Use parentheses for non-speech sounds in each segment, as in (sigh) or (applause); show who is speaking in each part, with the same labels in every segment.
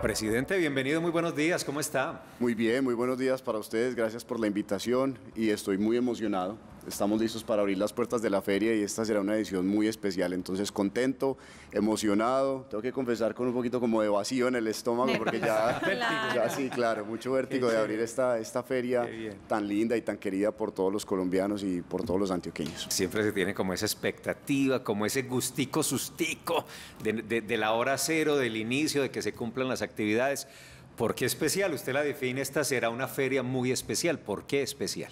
Speaker 1: Presidente, bienvenido, muy buenos días, ¿cómo está?
Speaker 2: Muy bien, muy buenos días para ustedes, gracias por la invitación y estoy muy emocionado estamos listos para abrir las puertas de la feria y esta será una edición muy especial. Entonces, contento, emocionado, tengo que confesar con un poquito como de vacío en el estómago, porque ya, (laughs) sí, claro, mucho vértigo de abrir esta, esta feria tan linda y tan querida por todos los colombianos y por todos los antioqueños.
Speaker 1: Siempre se tiene como esa expectativa, como ese gustico sustico de la hora cero, del inicio, de que se cumplan las actividades. ¿Por qué especial? Usted la define, esta será una feria muy especial. ¿Por qué especial?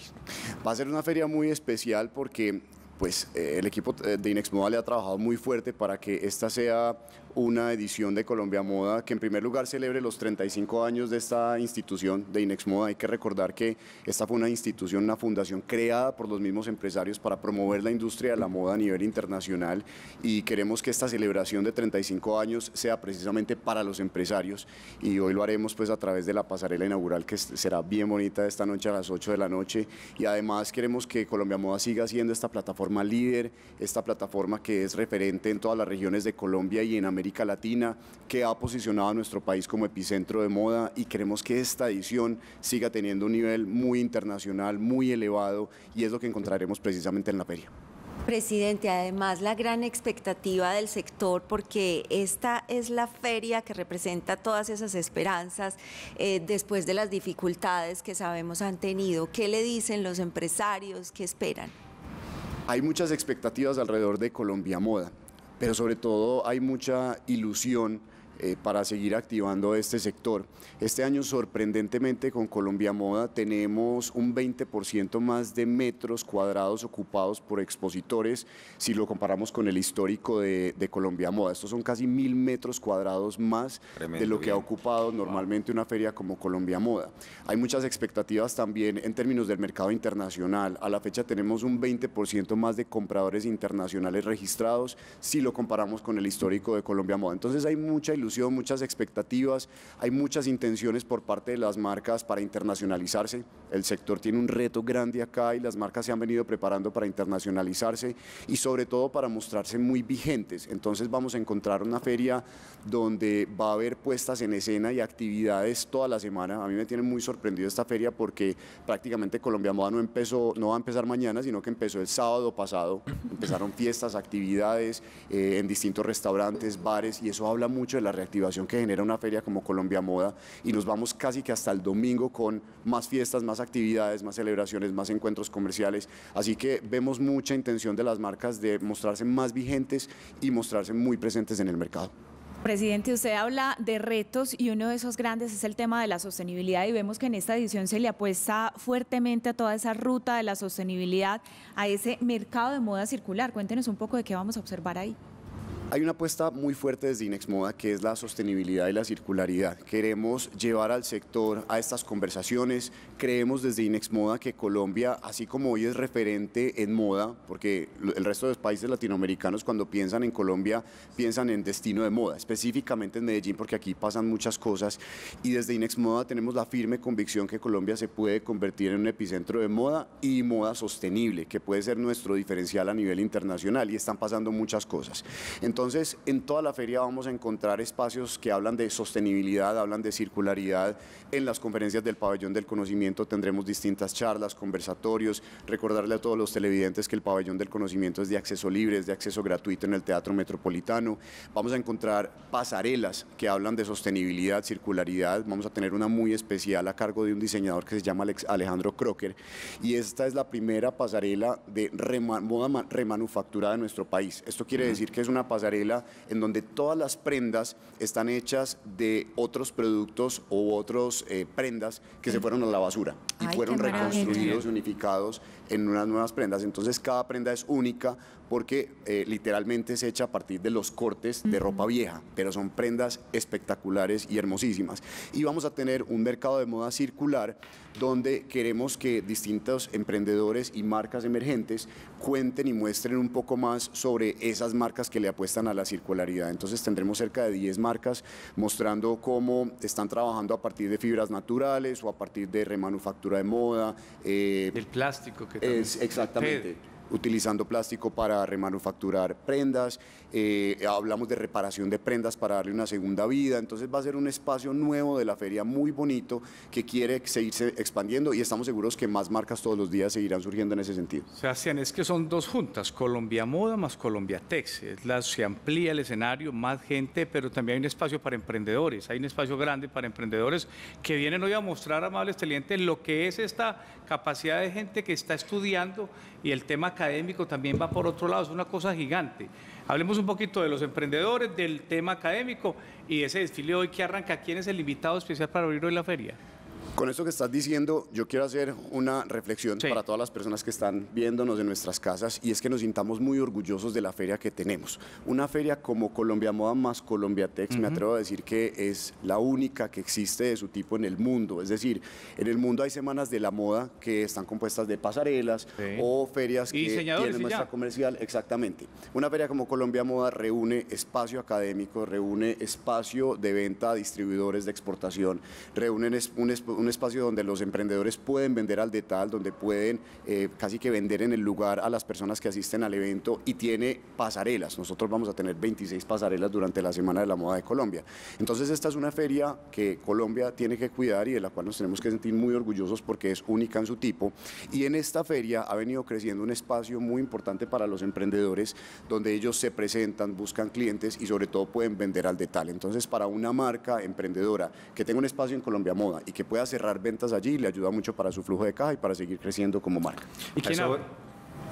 Speaker 2: Va a ser una feria muy especial porque pues eh, el equipo eh, de Inexmoda ha trabajado muy fuerte para que esta sea una edición de Colombia Moda que en primer lugar celebre los 35 años de esta institución de Inex Moda. Hay que recordar que esta fue una institución, una fundación creada por los mismos empresarios para promover la industria de la moda a nivel internacional y queremos que esta celebración de 35 años sea precisamente para los empresarios y hoy lo haremos pues a través de la pasarela inaugural que será bien bonita esta noche a las 8 de la noche y además queremos que Colombia Moda siga siendo esta plataforma líder, esta plataforma que es referente en todas las regiones de Colombia y en América Latina, que ha posicionado a nuestro país como epicentro de moda y queremos que esta edición siga teniendo un nivel muy internacional, muy elevado y es lo que encontraremos precisamente en la feria.
Speaker 3: Presidente, además la gran expectativa del sector porque esta es la feria que representa todas esas esperanzas eh, después de las dificultades que sabemos han tenido. ¿Qué le dicen los empresarios? ¿Qué esperan?
Speaker 2: Hay muchas expectativas alrededor de Colombia Moda pero sobre todo hay mucha ilusión eh, para seguir activando este sector. Este año sorprendentemente con Colombia Moda tenemos un 20% más de metros cuadrados ocupados por expositores si lo comparamos con el histórico de, Colombia Moda. Estos son casi mil metros cuadrados más de lo que ha ocupado normalmente una feria como Colombia Moda. Hay muchas expectativas también en términos del mercado internacional. A la fecha tenemos un 20% más de compradores internacionales registrados si lo comparamos con el histórico de Colombia Moda. Entonces hay mucha ilusión muchas expectativas, hay muchas intenciones por parte de las marcas para internacionalizarse. El sector tiene un reto grande acá y las marcas se han venido preparando para internacionalizarse y sobre todo para mostrarse muy vigentes. Entonces vamos a encontrar una feria donde va a haber puestas en escena y actividades toda la semana. A mí me tiene muy sorprendido esta feria porque prácticamente Colombia Moda no empezó, no va a empezar mañana, sino que empezó el sábado pasado. Empezaron fiestas, actividades eh, en distintos restaurantes, bares y eso habla mucho de la activación que genera una feria como Colombia Moda y nos vamos casi que hasta el domingo con más fiestas, más actividades, más celebraciones, más encuentros comerciales. Así que vemos mucha intención de las marcas de mostrarse más vigentes y mostrarse muy presentes en el mercado.
Speaker 3: Presidente, usted habla de retos y uno de esos grandes es el tema de la sostenibilidad y vemos que en esta edición se le apuesta fuertemente a toda esa ruta de la sostenibilidad, a ese mercado de moda circular. Cuéntenos un poco de qué vamos a observar ahí.
Speaker 2: Hay una apuesta muy fuerte desde Inex Moda que es la sostenibilidad y la circularidad. Queremos llevar al sector a estas conversaciones. Creemos desde Inex Moda que Colombia, así como hoy es referente en moda, porque el resto de los países latinoamericanos cuando piensan en Colombia piensan en destino de moda, específicamente en Medellín, porque aquí pasan muchas cosas. Y desde Inex Moda tenemos la firme convicción que Colombia se puede convertir en un epicentro de moda y moda sostenible, que puede ser nuestro diferencial a nivel internacional y están pasando muchas cosas. Entonces, entonces, en toda la feria vamos a encontrar espacios que hablan de sostenibilidad, hablan de circularidad. En las conferencias del pabellón del conocimiento tendremos distintas charlas, conversatorios. Recordarle a todos los televidentes que el pabellón del conocimiento es de acceso libre, es de acceso gratuito en el Teatro Metropolitano. Vamos a encontrar pasarelas que hablan de sostenibilidad, circularidad. Vamos a tener una muy especial a cargo de un diseñador que se llama Alejandro Crocker. Y esta es la primera pasarela de moda remanufacturada de nuestro país. Esto quiere decir que es una pasarela en donde todas las prendas están hechas de otros productos o otros eh, prendas que se fueron a la basura y fueron reconstruidos, y unificados en unas nuevas prendas. Entonces cada prenda es única porque eh, literalmente se hecha a partir de los cortes de ropa vieja, pero son prendas espectaculares y hermosísimas. Y vamos a tener un mercado de moda circular donde queremos que distintos emprendedores y marcas emergentes cuenten y muestren un poco más sobre esas marcas que le apuestan a la circularidad. Entonces tendremos cerca de 10 marcas mostrando cómo están trabajando a partir de fibras naturales o a partir de remanufactura de moda. Eh, el
Speaker 3: plástico que es, exactamente
Speaker 2: utilizando plástico para remanufacturar prendas, eh, hablamos de reparación de prendas para darle una segunda vida, entonces va a ser un espacio nuevo de la feria muy bonito que quiere seguirse expandiendo y estamos seguros que más marcas todos los días seguirán surgiendo en ese sentido.
Speaker 3: Sebastián, es que son dos juntas, Colombia Moda más Colombia Tex, se amplía el escenario, más gente, pero también hay un espacio para emprendedores, hay un espacio grande para emprendedores que vienen hoy a mostrar, amables clientes, lo que es esta capacidad de gente que está estudiando y el tema académico también va por otro lado, es una cosa gigante. Hablemos un poquito de los emprendedores, del tema académico y ese desfile hoy que arranca. ¿Quién es el invitado especial para abrir hoy la feria?
Speaker 2: Con esto que estás diciendo, yo quiero hacer una reflexión para todas las personas que están viéndonos en nuestras casas y es que nos sintamos muy orgullosos de la feria que tenemos. Una feria como Colombia Moda más Colombia Tex, me atrevo a decir que es la única que existe de su tipo en el mundo. Es decir, en el mundo hay semanas de la moda que están compuestas de pasarelas o ferias que tienen nuestra comercial, exactamente. Una feria como Colombia Moda reúne espacio académico, reúne espacio de venta a distribuidores de exportación, reúne un, un un espacio donde los emprendedores pueden vender al detal, donde pueden eh, casi que vender en el lugar a las personas que asisten al evento y tiene pasarelas. Nosotros vamos a tener 26 pasarelas durante la Semana de la Moda de Colombia. Entonces esta es una feria que Colombia tiene que cuidar y de la cual nos tenemos que sentir muy orgullosos porque es única en su tipo. Y en esta feria ha venido creciendo un espacio muy importante para los emprendedores donde ellos se presentan, buscan clientes y sobre todo pueden vender al detal. Entonces para una marca emprendedora que tenga un espacio en Colombia Moda y que pueda hacer cerrar ventas allí le ayuda mucho para su flujo de caja y para seguir creciendo como marca. ¿Y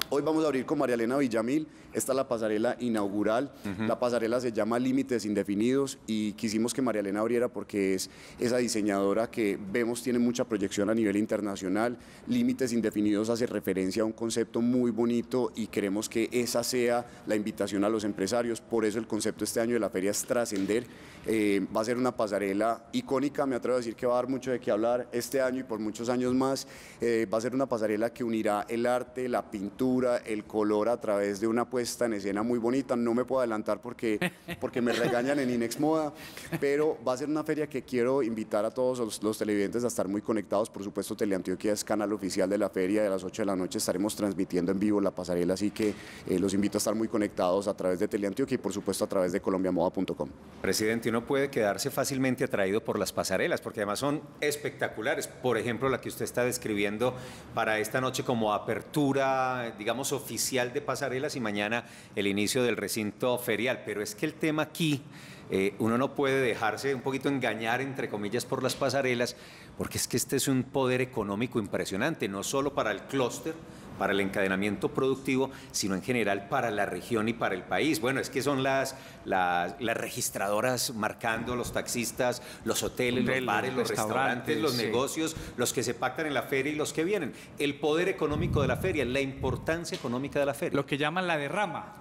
Speaker 2: Hoy vamos a abrir con María Elena Villamil. Esta es la pasarela inaugural. La pasarela se llama Límites Indefinidos y quisimos que María Elena abriera porque es esa diseñadora que vemos tiene mucha proyección a nivel internacional. Límites Indefinidos hace referencia a un concepto muy bonito y queremos que esa sea la invitación a los empresarios. Por eso el concepto este año de la feria es trascender. Eh, va a ser una pasarela icónica. Me atrevo a decir que va a dar mucho de qué hablar este año y por muchos años más. Eh, va a ser una pasarela que unirá el arte, la pintura el color a través de una puesta en escena muy bonita. No me puedo adelantar porque, porque me regañan en Inex Moda, pero va a ser una feria que quiero invitar a todos los, televidentes a estar muy conectados. Por supuesto, Teleantioquia es canal oficial de la feria. De las 8 de la noche estaremos transmitiendo en vivo la pasarela, así que eh, los invito a estar muy conectados a través de Teleantioquia y por supuesto a través de colombiamoda.com.
Speaker 1: Presidente, uno puede quedarse fácilmente atraído por las pasarelas, porque además son espectaculares. Por ejemplo, la que usted está describiendo para esta noche como apertura, digamos, digamos, oficial de pasarelas y mañana el inicio del recinto ferial. Pero es que el tema aquí, eh, uno no puede dejarse un poquito engañar, entre comillas, por las pasarelas, porque es que este es un poder económico impresionante, no solo para el clúster, para el encadenamiento productivo, sino en general para la región y para el país. Bueno, es que son las, las, registradoras marcando los taxistas, los hoteles, los bares, los restaurantes, los negocios, los que se pactan en la feria y los que vienen. El poder económico de la feria, la importancia económica de la feria. Lo que llaman la derrama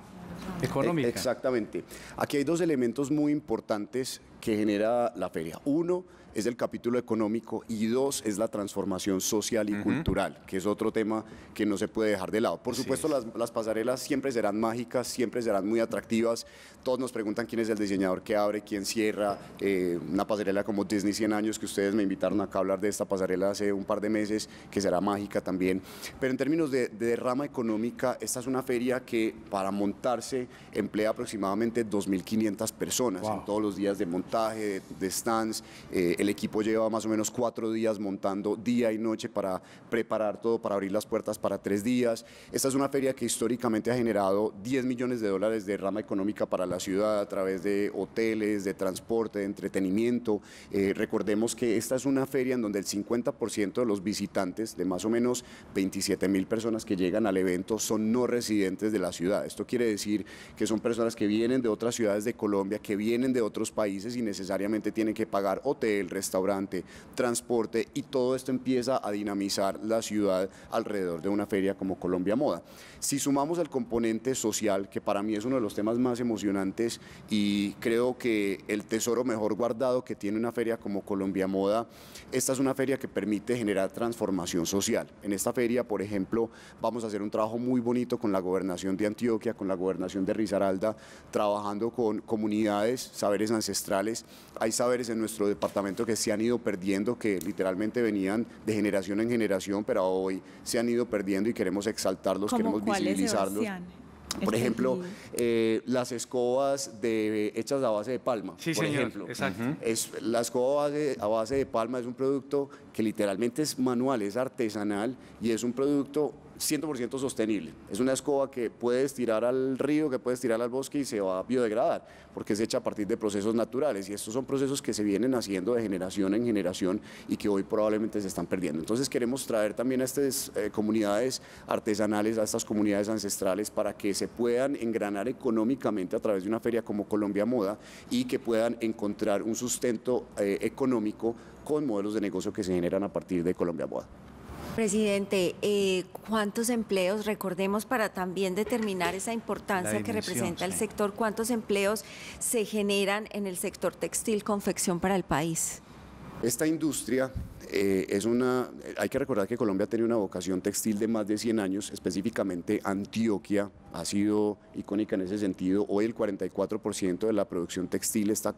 Speaker 2: eh, económica. Exactamente. Aquí hay dos elementos muy importantes que genera la feria. Uno es el capítulo económico y dos es la transformación social y cultural, que es otro tema que no se puede dejar de lado. Por supuesto, las, pasarelas siempre serán mágicas, siempre serán muy atractivas. Todos nos preguntan quién es el diseñador que abre, quién cierra. Eh, una pasarela como Disney 100 años, que ustedes me invitaron acá a hablar de esta pasarela hace un par de meses, que será mágica también. Pero en términos de, rama económica, esta es una feria que para montarse emplea aproximadamente 2.500 personas en todos los días de montaje de stands. Eh, el equipo lleva más o menos cuatro días montando día y noche para preparar todo, para abrir las puertas para tres días. Esta es una feria que históricamente ha generado 10 millones de dólares de rama económica para la ciudad a través de hoteles, de transporte, de entretenimiento. Eh, recordemos que esta es una feria en donde el 50% de los visitantes, de más o menos 27 mil personas que llegan al evento, son no residentes de la ciudad. Esto quiere decir que son personas que vienen de otras ciudades de Colombia, que vienen de otros países y necesariamente tienen que pagar hotel, restaurante, transporte y todo esto empieza a dinamizar la ciudad alrededor de una feria como Colombia Moda. Si sumamos el componente social, que para mí es uno de los temas más emocionantes y creo que el tesoro mejor guardado que tiene una feria como Colombia Moda, esta es una feria que permite generar transformación social. En esta feria, por ejemplo, vamos a hacer un trabajo muy bonito con la gobernación de Antioquia, con la gobernación de Risaralda, trabajando con comunidades, saberes ancestrales, hay saberes en nuestro departamento que se han ido perdiendo, que literalmente venían de generación en generación, pero hoy se han ido perdiendo y queremos exaltarlos, queremos visibilizarlos. Por ejemplo, eh, las escobas hechas a base de palma. Sí, señor, Exacto. Es, la escoba a base de palma es un producto que literalmente es manual, es artesanal y es un producto 100% sostenible. Es una escoba que puedes tirar al río, que puedes tirar al bosque y se va a biodegradar, porque es hecha a partir de procesos naturales. Y estos son procesos que se vienen haciendo de generación en generación y que hoy probablemente se están perdiendo. Entonces queremos traer también a estas eh, comunidades artesanales, a estas comunidades ancestrales, para que se puedan engranar económicamente a través de una feria como Colombia Moda y que puedan encontrar un sustento eh, económico con modelos de negocio que se generan a partir de Colombia Moda.
Speaker 3: Presidente, eh, ¿cuántos empleos, recordemos para también determinar esa importancia que representa el sector, cuántos empleos se generan en el sector textil confección para el país?
Speaker 2: Esta industria eh, es una, hay que recordar que Colombia tiene una vocación textil de más de 100 años, específicamente Antioquia ha sido icónica en ese sentido. Hoy el 44% de la producción textil está,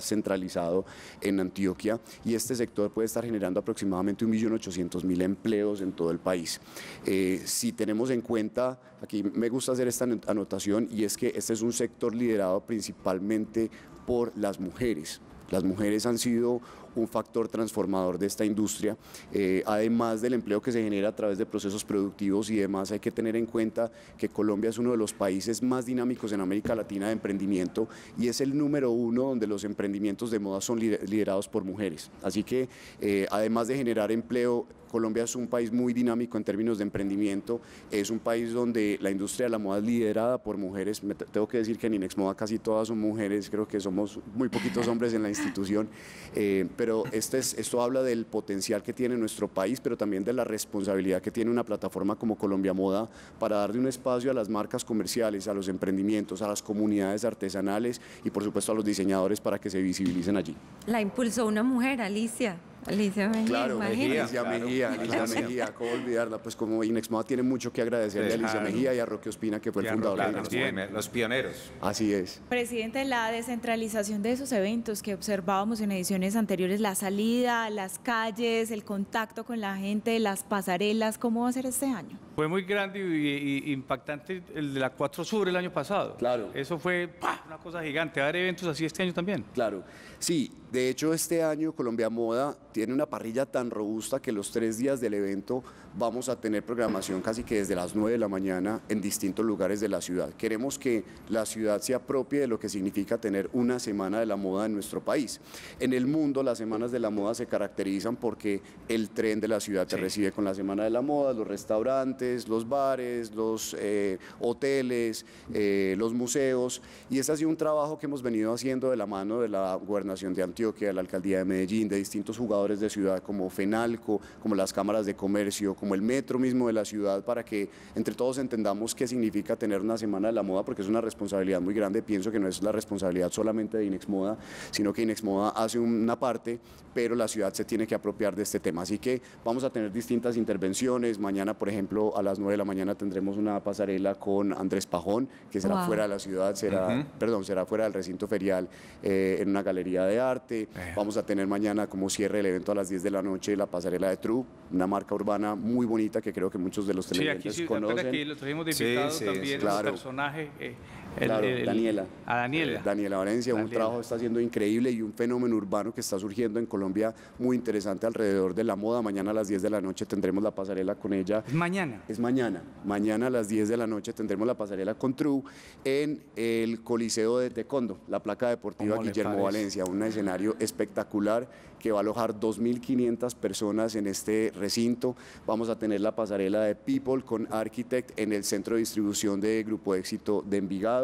Speaker 2: centralizado en Antioquia y este sector puede estar generando aproximadamente 1.800.000 empleos en todo el país. Eh, si tenemos en cuenta, aquí me gusta hacer esta anotación y es que este es un sector liderado principalmente por las mujeres. Las mujeres han sido un factor transformador de esta industria. Eh, además del empleo que se genera a través de procesos productivos y demás, hay que tener en cuenta que Colombia es uno de los países más dinámicos en América Latina de emprendimiento y es el número uno donde los emprendimientos de moda son liderados por mujeres. Así que eh, además de generar empleo, Colombia es un país muy dinámico en términos de emprendimiento, es un país donde la industria de la moda es liderada por mujeres, tengo que decir que en Inexmoda casi todas son mujeres, creo que somos muy poquitos hombres en la institución, eh, pero este esto habla del potencial que tiene nuestro país, pero también de la responsabilidad que tiene una plataforma como Colombia Moda para darle un espacio a las marcas comerciales, a los emprendimientos, a las comunidades artesanales y por supuesto a los diseñadores para que se visibilicen allí.
Speaker 3: La impulsó una mujer, Alicia. Alicia Mejía. Claro, Mejía, Alicia
Speaker 2: Mejía, Alicia Mejía, ¿cómo olvidarla? Pues como Inexmoa tiene mucho que agradecerle a Alicia Mejía y a Roque Ospina, que fue el fundador de
Speaker 1: Los pioneros. Así es.
Speaker 3: Presidente, la descentralización de esos eventos que observábamos en ediciones anteriores, la salida, las calles, el contacto con la gente, las pasarelas, ¿cómo va a ser este año? Fue muy grande y, impactante el de la 4 Sur el año pasado. Claro. Eso fue una cosa gigante. Dar eventos así este año también.
Speaker 2: Claro. Sí, de hecho, este año Colombia Moda tiene una parrilla tan robusta que los tres días del evento vamos a tener programación casi que desde las 9 de la mañana en distintos lugares de la ciudad. Queremos que la ciudad se apropie de lo que significa tener una semana de la moda en nuestro país. En el mundo las semanas de la moda se caracterizan porque el tren de la ciudad se recibe con la semana de la moda, los restaurantes, los bares, los eh, hoteles, eh, los museos. Y este ha sido un trabajo que hemos venido haciendo de la mano de la gobernación de Antioquia, de la alcaldía de Medellín, de distintos jugadores de ciudad como FENALCO, como las cámaras de comercio, como el metro mismo de la ciudad, para que entre todos entendamos qué significa tener una semana de la moda, porque es una responsabilidad muy grande. Pienso que no es la responsabilidad solamente de Inex Moda sino que Moda hace una parte, pero la ciudad se tiene que apropiar de este tema. Así que vamos a tener distintas intervenciones. Mañana, por ejemplo, a las 9 de la mañana tendremos una pasarela con Andrés Pajón, que será fuera de la ciudad, será, perdón, será fuera del recinto ferial eh, en una galería de arte. Eh. Vamos a tener mañana como cierre el evento a las 10 de la noche la pasarela de Tru, una marca urbana muy bonita que creo que muchos de los televidentes sí, aquí, sí, Aquí lo trajimos de invitado sí, también, claro. un
Speaker 3: personaje eh, Daniela.
Speaker 2: A Daniela. Eh, Daniela Valencia, un trabajo está siendo increíble y un fenómeno urbano que está surgiendo en Colombia muy interesante alrededor de la moda. Mañana a las 10 de la noche tendremos la pasarela con ella. ¿Es mañana? Es mañana. Mañana a las 10 de la noche tendremos la pasarela con True en el Coliseo de Tecondo, la placa deportiva Guillermo Valencia. Un escenario espectacular que va a alojar 2.500 personas en este recinto. Vamos a tener la pasarela de People con Architect en el centro de distribución de Grupo Éxito de Envigado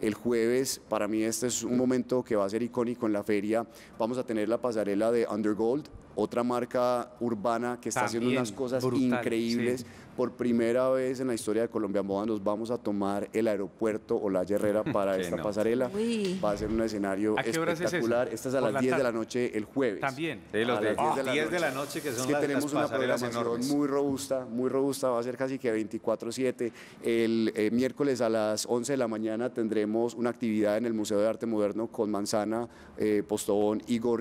Speaker 2: el jueves, para mí este es un momento que va a ser icónico en la feria. Vamos a tener la pasarela de Undergold, otra marca urbana que está haciendo unas cosas increíbles por primera vez en la historia de Colombia Moda nos vamos a tomar el aeropuerto o la Herrera (laughs) para esta pasarela. Va a ser un escenario espectacular. Es Esta es a las 10 de la noche el jueves. También. a las 10,
Speaker 1: de, la noche que es que tenemos una programación muy
Speaker 2: robusta, muy robusta, va a ser casi que 24/7. El eh, miércoles a las 11 de la mañana tendremos una actividad en el Museo de Arte Moderno con Manzana, eh, Postobón y Go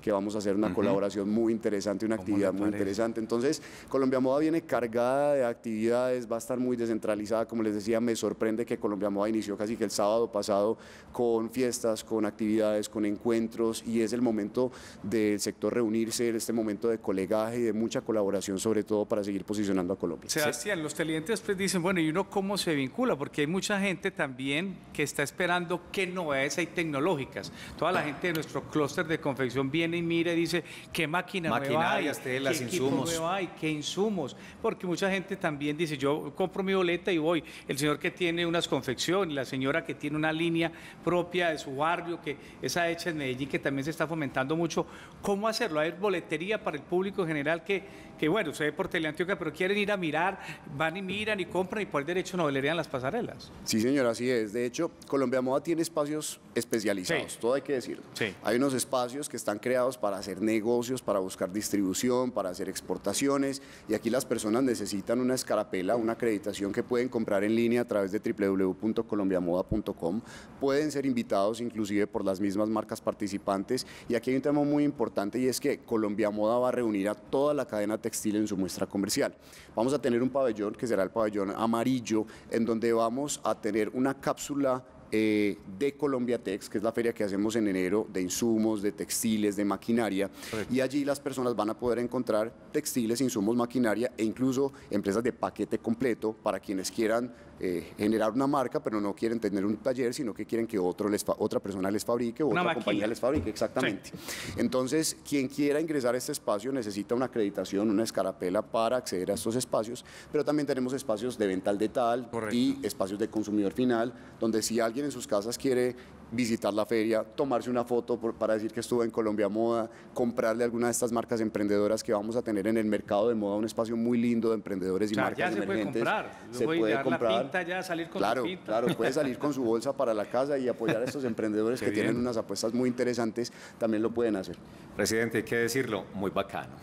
Speaker 2: que vamos a hacer una colaboración muy interesante, una actividad muy interesante. Entonces, Colombia Moda viene cargada de actividades, va a estar muy descentralizada, como les decía, me sorprende que Colombia Moda inició casi que el sábado pasado con fiestas, con actividades, con encuentros y es el momento del sector reunirse, en este momento de colegaje y de mucha colaboración, sobre todo para seguir posicionando a Colombia. Sebastián,
Speaker 3: los televidentes pues dicen, bueno, ¿y uno cómo se vincula? Porque hay mucha gente también que está esperando qué novedades hay tecnológicas. Toda la ah. gente de nuestro clúster de confección viene y mira y dice, ¿qué máquina nueva me ¿Qué insumos. Me va? qué insumos? Porque mucha gente también dice, yo compro mi boleta y voy. El señor que tiene unas confecciones, la señora que tiene una línea propia de su barrio, que esa hecha en Medellín, que también se está fomentando mucho. ¿Cómo hacerlo? ¿Hay boletería para el público general que que bueno, se ve por Teleantioquia, pero quieren ir a mirar, van y miran y compran y por el derecho no valerían las pasarelas.
Speaker 2: Sí, señor, así es. De hecho, Colombia Moda tiene espacios especializados, todo hay que decirlo. Hay unos espacios que están creados para hacer negocios, para buscar distribución, para hacer exportaciones y aquí las personas necesitan una escarapela, una acreditación que pueden comprar en línea a través de www.colombiamoda.com. Pueden ser invitados inclusive por las mismas marcas participantes y aquí hay un tema muy importante y es que Colombia Moda va a reunir a toda la cadena textil en su muestra comercial. Vamos a tener un pabellón que será el pabellón amarillo, en donde vamos a tener una cápsula eh, de Colombia Tex, que es la feria que hacemos en enero de insumos, de textiles, de maquinaria. Y allí las personas van a poder encontrar textiles, insumos, maquinaria e incluso empresas de paquete completo para quienes quieran eh, generar una marca, pero no quieren tener un taller, sino que quieren que otro les otra persona les fabrique o una otra compañía les fabrique, exactamente. Entonces, quien quiera ingresar a este espacio necesita una acreditación, una escarapela para acceder a estos espacios, pero también tenemos espacios de venta al detalle y espacios de consumidor final, donde si alguien en sus casas quiere visitar la feria, tomarse una foto para decir que estuvo en Colombia Moda, comprarle alguna de estas marcas emprendedoras que vamos a tener en el mercado de moda, un espacio muy lindo de emprendedores y marcas ya se Puede comprar. Se puede comprar. La pinta
Speaker 3: ya, salir con claro, pinta. claro, puede salir
Speaker 2: con su bolsa para la casa y apoyar a estos (laughs) emprendedores que tienen unas apuestas muy interesantes, también lo pueden hacer. Presidente, hay que decirlo, muy bacano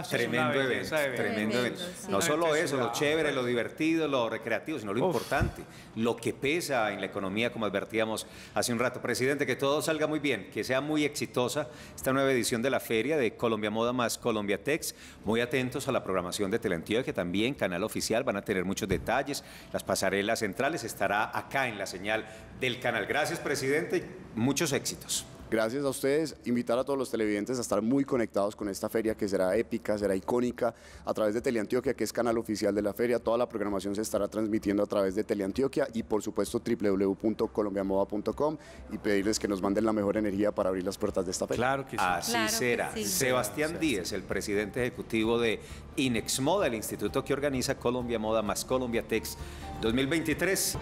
Speaker 1: tremendo evento, tremendo No solo eso, lo chévere, lo divertido, lo recreativo, sino lo importante, lo que pesa en la economía, como advertíamos hace un rato. Presidente, que todo salga muy bien, que sea muy exitosa esta nueva edición de la feria de Colombia Moda más Colombia Tex. Muy atentos a la programación de Teleantioquia, que también canal oficial, van a tener muchos detalles.
Speaker 2: Las pasarelas centrales estará acá en la señal del canal. Gracias, presidente. Muchos éxitos. Gracias a ustedes, invitar a todos los televidentes a estar muy conectados con esta feria que será épica, será icónica, a través de Teleantioquia, que es canal oficial de la feria. Toda la programación se estará transmitiendo a través de Teleantioquia y por supuesto www.colombiamoda.com y pedirles que nos manden la mejor energía para abrir las puertas de esta feria. Claro que sí. Así será. Sebastián Díez, el
Speaker 1: presidente ejecutivo de Inexmoda, el instituto que organiza Colombia Moda más Colombia Tex 2023.